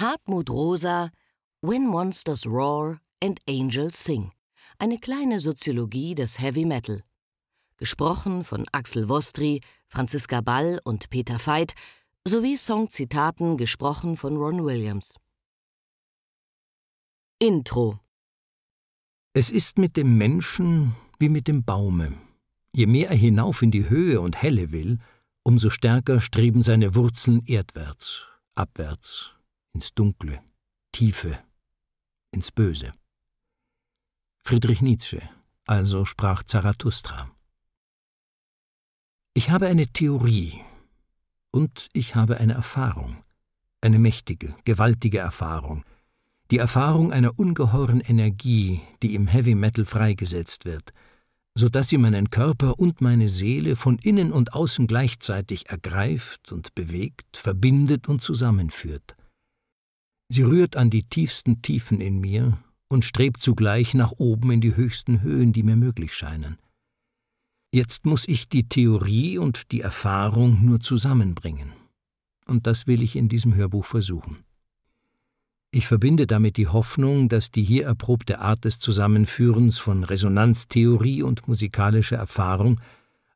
Hartmut Rosa When Monsters Roar and Angels Sing. Eine kleine Soziologie des Heavy Metal. Gesprochen von Axel Vostri, Franziska Ball und Peter Veit sowie Songzitaten gesprochen von Ron Williams. Intro Es ist mit dem Menschen wie mit dem Baume. Je mehr er hinauf in die Höhe und Helle will, umso stärker streben seine Wurzeln erdwärts, abwärts, ins Dunkle, Tiefe, ins Böse. Friedrich Nietzsche, also sprach Zarathustra. Ich habe eine Theorie und ich habe eine Erfahrung, eine mächtige, gewaltige Erfahrung, die Erfahrung einer ungeheuren Energie, die im Heavy Metal freigesetzt wird, so dass sie meinen Körper und meine Seele von innen und außen gleichzeitig ergreift und bewegt, verbindet und zusammenführt. Sie rührt an die tiefsten Tiefen in mir und strebt zugleich nach oben in die höchsten Höhen, die mir möglich scheinen. Jetzt muss ich die Theorie und die Erfahrung nur zusammenbringen. Und das will ich in diesem Hörbuch versuchen. Ich verbinde damit die Hoffnung, dass die hier erprobte Art des Zusammenführens von Resonanztheorie und musikalischer Erfahrung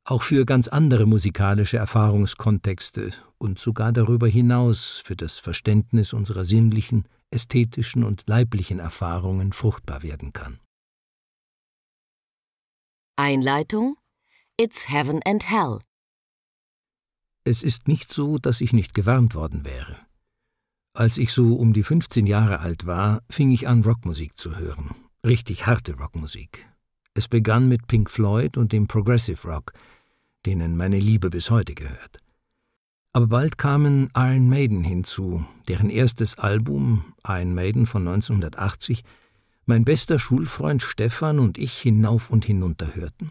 auch für ganz andere musikalische Erfahrungskontexte und sogar darüber hinaus für das Verständnis unserer sinnlichen, ästhetischen und leiblichen Erfahrungen fruchtbar werden kann. Einleitung It's Heaven and Hell. Es ist nicht so, dass ich nicht gewarnt worden wäre. Als ich so um die 15 Jahre alt war, fing ich an, Rockmusik zu hören. Richtig harte Rockmusik. Es begann mit Pink Floyd und dem Progressive Rock, denen meine Liebe bis heute gehört. Aber bald kamen Iron Maiden hinzu, deren erstes Album, Iron Maiden von 1980, mein bester Schulfreund Stefan und ich hinauf und hinunter hörten.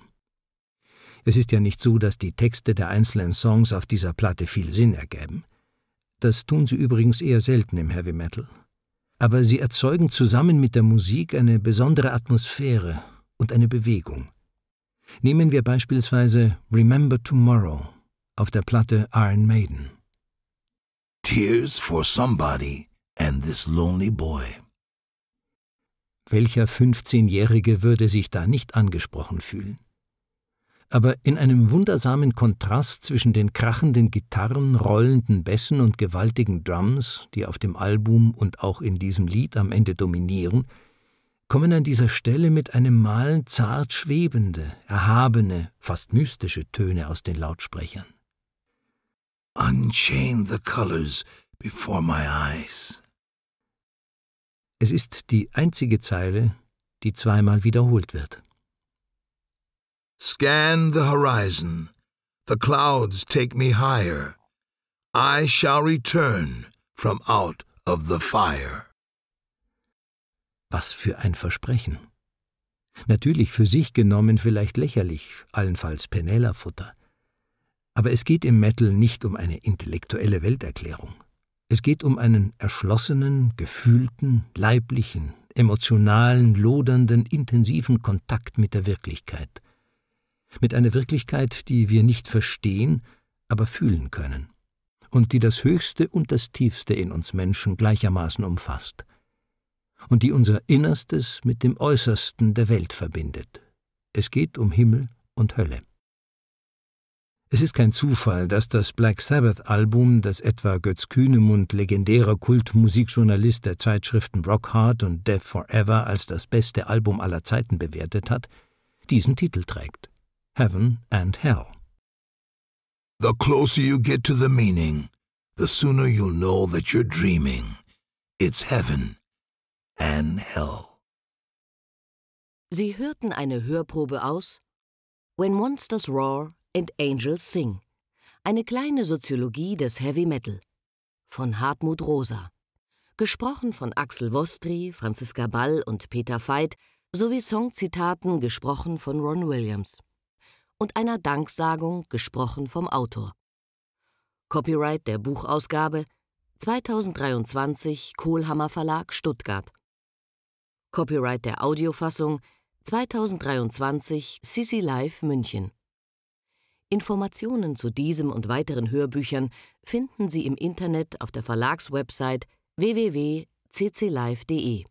Es ist ja nicht so, dass die Texte der einzelnen Songs auf dieser Platte viel Sinn ergeben. Das tun sie übrigens eher selten im Heavy Metal. Aber sie erzeugen zusammen mit der Musik eine besondere Atmosphäre und eine Bewegung. Nehmen wir beispielsweise Remember Tomorrow auf der Platte Iron Maiden. Tears for Somebody and This Lonely Boy. Welcher 15-Jährige würde sich da nicht angesprochen fühlen? Aber in einem wundersamen Kontrast zwischen den krachenden Gitarren, rollenden Bässen und gewaltigen Drums, die auf dem Album und auch in diesem Lied am Ende dominieren, kommen an dieser Stelle mit einem Mal zart schwebende, erhabene, fast mystische Töne aus den Lautsprechern. Unchain the colors before my eyes. Es ist die einzige Zeile, die zweimal wiederholt wird. Scan the horizon. The clouds take me higher. I shall return from out of the fire. Was für ein Versprechen. Natürlich für sich genommen vielleicht lächerlich, allenfalls Penela-Futter. Aber es geht im Metal nicht um eine intellektuelle Welterklärung. Es geht um einen erschlossenen, gefühlten, leiblichen, emotionalen, lodernden, intensiven Kontakt mit der Wirklichkeit. Mit einer Wirklichkeit, die wir nicht verstehen, aber fühlen können. Und die das Höchste und das Tiefste in uns Menschen gleichermaßen umfasst – und die unser Innerstes mit dem Äußersten der Welt verbindet. Es geht um Himmel und Hölle. Es ist kein Zufall, dass das Black Sabbath-Album, das etwa Götz Kühnemund, legendärer Kultmusikjournalist der Zeitschriften Rockhard und Death Forever, als das beste Album aller Zeiten bewertet hat, diesen Titel trägt: Heaven and Hell. The closer you get to the meaning, the sooner you'll know that you're dreaming. It's heaven Anne Hill. Sie hörten eine Hörprobe aus When Monsters Roar and Angels Sing, eine kleine Soziologie des Heavy Metal von Hartmut Rosa. Gesprochen von Axel Vostri, Franziska Ball und Peter Veit sowie Songzitaten gesprochen von Ron Williams und einer Danksagung gesprochen vom Autor. Copyright der Buchausgabe 2023 Kohlhammer Verlag Stuttgart. Copyright der Audiofassung 2023 CC Live München. Informationen zu diesem und weiteren Hörbüchern finden Sie im Internet auf der Verlagswebsite www.cclive.de.